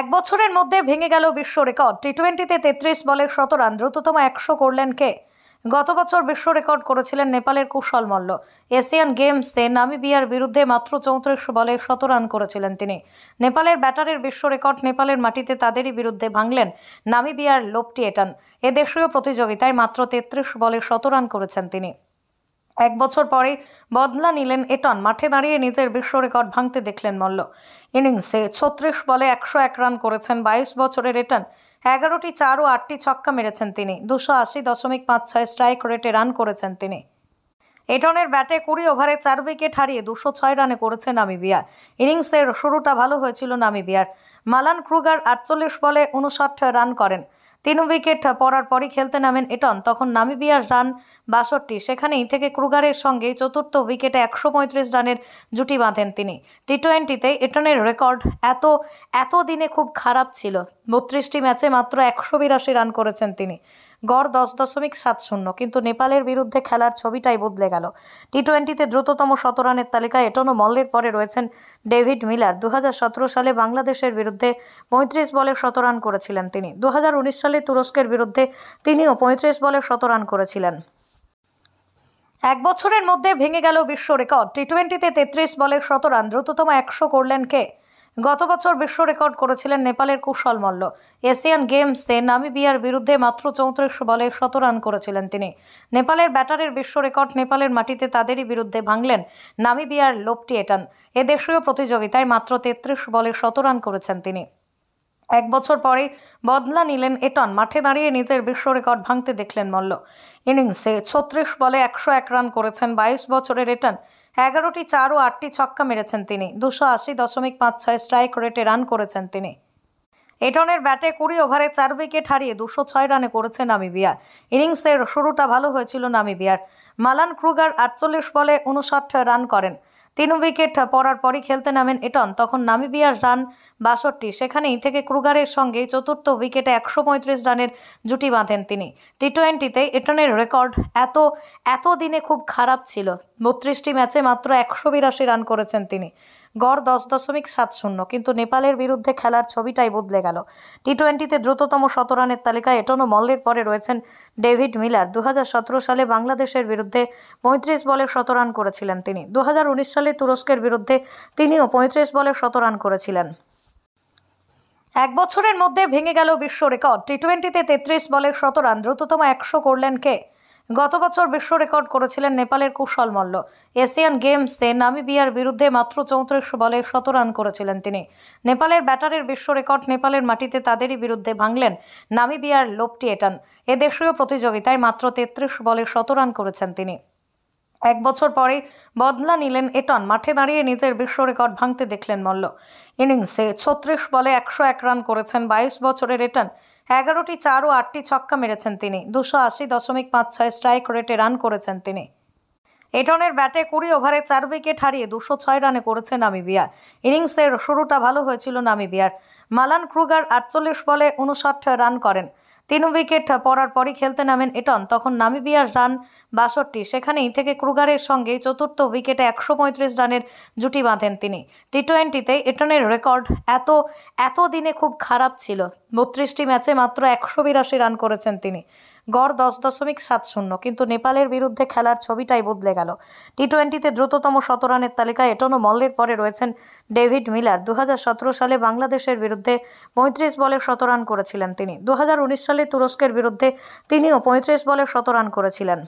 এক বছরের মধ্যে ভেঙে গেল বিশ্ব রেকর্ড টি টোয়েন্টিতে তেত্রিশ বলের শত রান দ্রুততম একশো করলেন কে গত বছর বিশ্ব রেকর্ড করেছিলেন নেপালের কুশল মল্ল এশিয়ান গেমসে নামিবিয়ার বিরুদ্ধে মাত্র চৌত্রিশ বলে শত রান করেছিলেন তিনি নেপালের ব্যাটারের বিশ্ব রেকর্ড নেপালের মাটিতে তাদেরই বিরুদ্ধে ভাঙলেন নামিবিয়ার লোপটি এটান এদেশীয় প্রতিযোগিতায় মাত্র তেত্রিশ বলে শত রান করেছেন তিনি এক বছর পরে বদলা নিলেন এটন মাঠে দাঁড়িয়ে নিজের বিশ্ব রেকর্ড ভাঙতে দেখলেন মল্ল ইনিংসে ছত্রিশ বলে একশো এক রান করেছেন বাইশ বছরের এটন এগারোটি চার ও আটটি ছক্কা মেরেছেন তিনি দুশো আশি দশমিক পাঁচ ছয় স্ট্রাইক রেটে রান করেছেন তিনি এটনের ব্যাটে কুড়ি ওভারে চার উইকেট হারিয়ে দুশো ছয় রানে করেছে নামিবিয়া ইনিংসের শুরুটা ভালো হয়েছিল নামিবিয়ার মালান ক্রুগার আটচল্লিশ বলে উনষাট রান করেন তিন উইকেট পড়ার পরই খেলতে নামেন এটন তখন নামিবিয়ার রান বাষট্টি সেখানেই থেকে ক্রুগারের সঙ্গে চতুর্থ উইকেটে একশো পঁয়ত্রিশ রানের জুটি বাঁধেন তিনি টি টোয়েন্টিতে এটনের রেকর্ড এত এত দিনে খুব খারাপ ছিল বত্রিশটি ম্যাচে মাত্র একশো বিরাশি রান করেছেন তিনি গড় দশ দশমিক সাত শূন্য কিন্তু নেপালের বিরুদ্ধে খেলার ছবিটাই বদলে গেল টি টোয়েন্টিতে দ্রুততম শতরানের তালিকায় এটনো মল্লের পরে রয়েছেন ডেভিড মিলার দু সালে বাংলাদেশের বিরুদ্ধে পঁয়ত্রিশ বলে শতরান করেছিলেন তিনি দু সালে তুরস্কের বিরুদ্ধে তিনিও পঁয়ত্রিশ বলে শতরান করেছিলেন এক বছরের মধ্যে ভেঙে গেল বিশ্ব রেকর্ড টি টোয়েন্টিতে তেত্রিশ বলের শতরান দ্রুততম একশো করলেন কে গত বছর বিশ্ব রেকর্ড করেছিলেন নেপালের কুশল মল্ল এশিয়ান গেমসে নামিবিয়ার বিরুদ্ধে মাত্র চৌত্রিশ বলে শত রান করেছিলেন তিনি নেপালের ব্যাটারের বিশ্ব রেকর্ড নেপালের মাটিতে তাদেরই বিরুদ্ধে ভাঙলেন নামিবিয়ার লোপটি এটান এদেশীয় প্রতিযোগিতায় মাত্র তেত্রিশ বলে শত রান করেছেন তিনি এক বছর পরে বদলা নিলেন এটন মাঠে দাঁড়িয়ে নিজের বিশ্ব রেকর্ড ভাঙতে দেখলেন মল্ল ইনিংসে ছত্রিশ বলে একশো এক রান করেছেন বাইশ বছরের এটন এগারোটি চার ও আটটি ছক্কা মেরেছেন তিনি দুশো আশি দশমিক পাঁচ ছয় স্ট্রাইক রেটে রান করেছেন তিনি এটনের ব্যাটে কুড়ি ওভারে চার উইকেট হারিয়ে দুশো ছয় রানে করেছে নামিবিয়া ইনিংসের শুরুটা ভালো হয়েছিল নামিবিয়ার মালান ক্রুগার আটচল্লিশ বলে উনষাট রান করেন তিন উইকেট পড়ার পরই খেলতে নামেন এটন তখন নামিবিয়ার রান বাষট্টি সেখানেই থেকে ক্রুগারের সঙ্গে চতুর্থ উইকেটে একশো পঁয়ত্রিশ রানের জুটি বাঁধেন তিনি টি টোয়েন্টিতে এটনের রেকর্ড এত এত দিনে খুব খারাপ ছিল বত্রিশটি ম্যাচে মাত্র একশো বিরাশি রান করেছেন তিনি গড় দশ দশমিক সাত শূন্য কিন্তু নেপালের বিরুদ্ধে খেলার ছবিটাই বদলে গেল টি টোয়েন্টিতে দ্রুততম শতরানের তালিকায় এটনো মল্লের পরে রয়েছেন ডেভিড মিলার দু সালে বাংলাদেশের বিরুদ্ধে পঁয়ত্রিশ বলে শতরান করেছিলেন তিনি দু সালে তুরস্কের বিরুদ্ধে তিনিও পঁয়ত্রিশ বলে শতরান করেছিলেন এক বছরের মধ্যে ভেঙে গেল বিশ্ব রেকর্ড টি টোয়েন্টিতে তেত্রিশ বলের শতরান দ্রুততম একশো করলেন কে গত বছর বিশ্ব রেকর্ড করেছিলেন নেপালের কুশল মল্ল এশিয়ান গেমসে নামিবিয়ার বিরুদ্ধে মাত্র চৌত্রিশ বলে শত রান করেছিলেন তিনি নেপালের ব্যাটারের বিশ্ব রেকর্ড নেপালের মাটিতে তাদেরই বিরুদ্ধে ভাঙলেন নামিবিয়ার লোপটি এটান এদেশীয় প্রতিযোগিতায় মাত্র তেত্রিশ বলে শত রান করেছেন তিনি এক বছর পরে বদলা নিলেন এটন মাঠে দাঁড়িয়ে নিজের বিশ্ব রেকর্ড ভাঙতে দেখলেন মল্ল ইনিংসে ছত্রিশ বলে একশো এক রান করেছেন বাইশ বছরের এটন এগারোটি চার ও আটটি ছক্কা মেরেছেন তিনি দুশো আশি দশমিক পাঁচ ছয় স্ট্রাইক রেটে রান করেছেন তিনি এটনের ব্যাটে কুড়ি ওভারে চার উইকেট হারিয়ে দুশো ছয় রানে করেছে নামিবিয়া ইনিংসের শুরুটা ভালো হয়েছিল নামিবিয়ার মালান ক্রুগার আটচল্লিশ বলে উনষাট রান করেন তিন উইকেট পড়ার পরই খেলতে নামেন এটন তখন নামিবিয়ার রান বাষট্টি সেখানেই থেকে ক্রুগারের সঙ্গে চতুর্থ উইকেটে একশো পঁয়ত্রিশ রানের জুটি বাঁধেন তিনি টি টোয়েন্টিতে এটনের রেকর্ড এত এত দিনে খুব খারাপ ছিল বত্রিশটি ম্যাচে মাত্র একশো বিরাশি রান করেছেন তিনি গড় দশ দশমিক সাত শূন্য কিন্তু নেপালের বিরুদ্ধে খেলার ছবিটাই বদলে গেল টি টোয়েন্টিতে দ্রুততম শতরানের তালিকায় এটনো মল্লের পরে রয়েছেন ডেভিড মিলার দু সালে বাংলাদেশের বিরুদ্ধে পঁয়ত্রিশ বলে শতরান করেছিলেন তিনি দু সালে তুরস্কের বিরুদ্ধে তিনিও পঁয়ত্রিশ বলে শতরান করেছিলেন